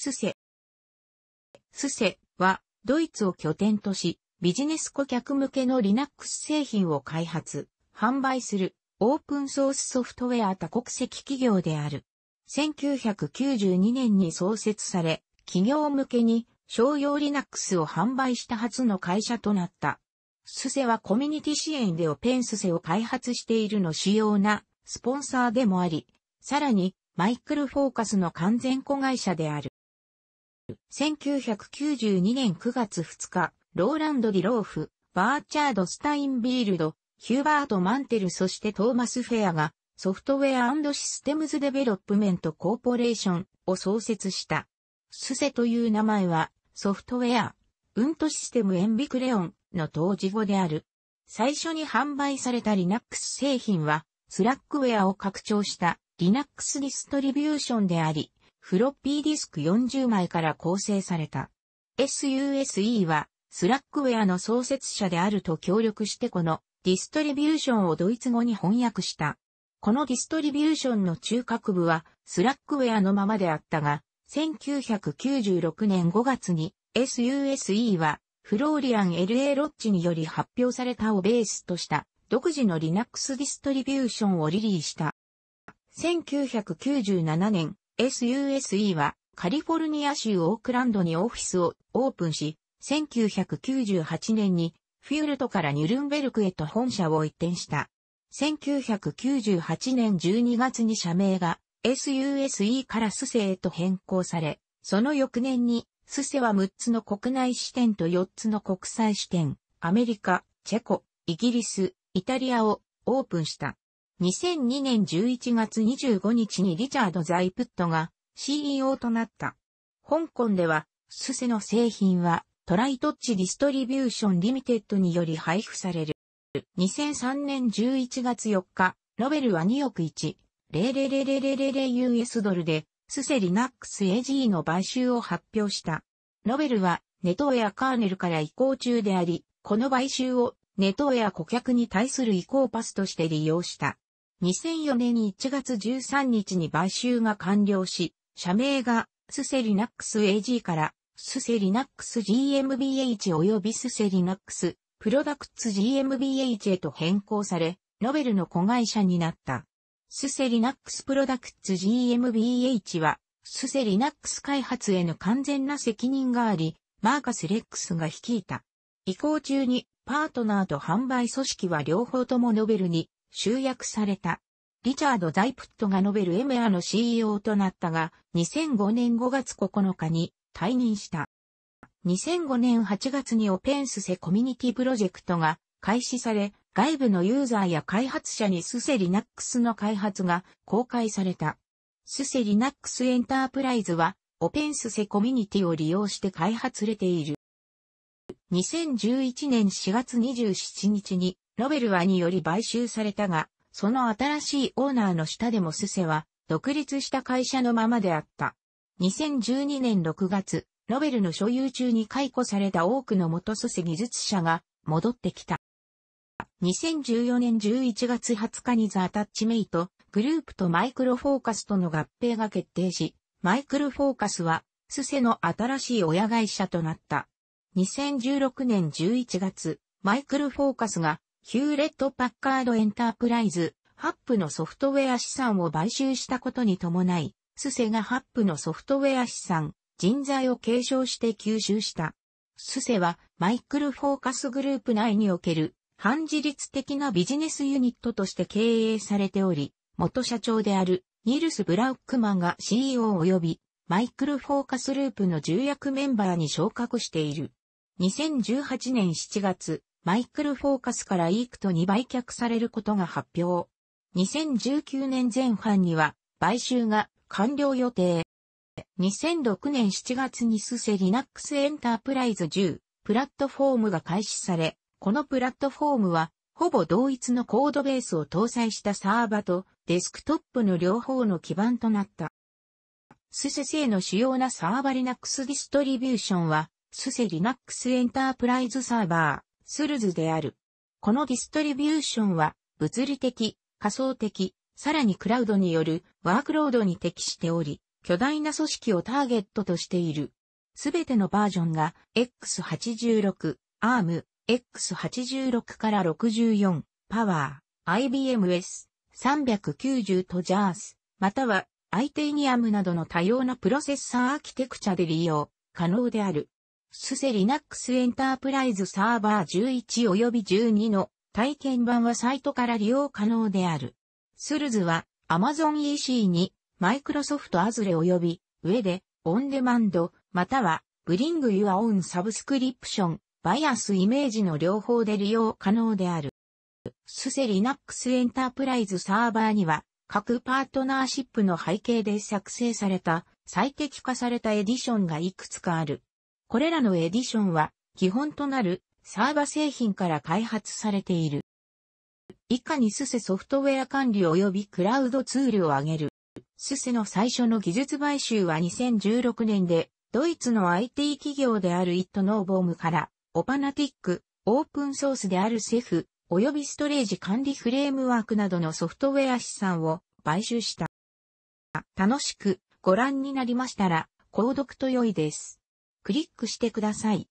スセ。スセは、ドイツを拠点とし、ビジネス顧客向けの Linux 製品を開発、販売する、オープンソースソフトウェア多国籍企業である。1992年に創設され、企業向けに商用 Linux を販売した初の会社となった。スセはコミュニティ支援でオペンスセを開発しているの主要なスポンサーでもあり、さらにマイクロフォーカスの完全子会社である。1992年9月2日、ローランド・ディローフ、バーチャード・スタインビールド、ヒューバート・マンテルそしてトーマス・フェアがソフトウェアシステムズ・デベロップメント・コーポレーションを創設した。スセという名前はソフトウェア、うんとシステムエンビクレオンの当時語である。最初に販売された Linux 製品は、スラックウェアを拡張した Linux ディストリビューションであり、フロッピーディスク40枚から構成された。SUSE は、スラックウェアの創設者であると協力してこのディストリビューションをドイツ語に翻訳した。このディストリビューションの中核部は、スラックウェアのままであったが、1996年5月に SUSE は、フローリアン LA ロッチにより発表されたをベースとした独自の Linux ディストリビューションをリリーした。1997年、SUSE はカリフォルニア州オークランドにオフィスをオープンし、1998年にフィールトからニュルンベルクへと本社を移転した。1998年12月に社名が SUSE からスセへと変更され、その翌年にスセは6つの国内支店と4つの国際支店、アメリカ、チェコ、イギリス、イタリアをオープンした。2002年11月25日にリチャード・ザイプットが CEO となった。香港では、スセの製品はトライトッチディストリビューションリミテッドにより配布される。2003年11月4日、ロベルは2億1 0 0 0 0 0 0 u s ドルで、スセリナックス AG の買収を発表した。ロベルは、ネトウェアカーネルから移行中であり、この買収をネトウェア顧客に対する移行パスとして利用した。2004年1月13日に買収が完了し、社名がスセリナックス AG からスセリナックス GmbH 及びスセリナックスプロダクツ GmbH へと変更され、ノベルの子会社になった。スセリナックスプロダクツ GmbH は、スセリナックス開発への完全な責任があり、マーカス・レックスが率いた。移行中にパートナーと販売組織は両方ともノベルに集約された。リチャード・ザイプットがノベルエメアの CEO となったが、2005年5月9日に退任した。2005年8月にオペンスセコミュニティプロジェクトが開始され、外部のユーザーや開発者にスセリナックスの開発が公開された。スセリナックスエンタープライズは、オペンスセコミュニティを利用して開発されている。2011年4月27日にロベルアにより買収されたが、その新しいオーナーの下でもスセは独立した会社のままであった。2012年6月、ロベルの所有中に解雇された多くの元スセ技術者が戻ってきた。2014年11月20日にザ・アタッチメイト、グループとマイクロフォーカスとの合併が決定し、マイクロフォーカスは、スセの新しい親会社となった。2016年11月、マイクルフォーカスがヒューレット・パッカード・エンタープライズ、ハップのソフトウェア資産を買収したことに伴い、スセがハップのソフトウェア資産、人材を継承して吸収した。スセはマイクルフォーカスグループ内における反自律的なビジネスユニットとして経営されており、元社長であるニルス・ブラウックマンが CEO 及びマイクルフォーカスループの重役メンバーに昇格している。2018年7月、マイクル・フォーカスからイークトに売却されることが発表。2019年前半には買収が完了予定。2006年7月にスセリナックスエンタープライズ10プラットフォームが開始され、このプラットフォームはほぼ同一のコードベースを搭載したサーバとデスクトップの両方の基盤となった。スセ製の主要なサーバリナックスディストリビューションはスセリナックスエンタープライズサーバー、スルズである。このディストリビューションは、物理的、仮想的、さらにクラウドによるワークロードに適しており、巨大な組織をターゲットとしている。すべてのバージョンが X86、ARM、X86 から64、Power、IBMS、390と j a ー s または i t テ n i u m などの多様なプロセッサーアーキテクチャで利用可能である。スセリナックスエンタープライズサーバー11及び12の体験版はサイトから利用可能である。スルズは Amazon EC に Microsoft Azure 及び上でオンデマンドまたは Bring Your Own Subscription バイアスイメージの両方で利用可能である。スセリナックスエンタープライズサーバーには各パートナーシップの背景で作成された最適化されたエディションがいくつかある。これらのエディションは、基本となるサーバ製品から開発されている。以下にスセソフトウェア管理及びクラウドツールを挙げる。スセの最初の技術買収は2016年で、ドイツの IT 企業であるイットノーボームから、オパナティック、オープンソースであるセフ、及びストレージ管理フレームワークなどのソフトウェア資産を買収した。楽しくご覧になりましたら、購読と良いです。クリックしてください。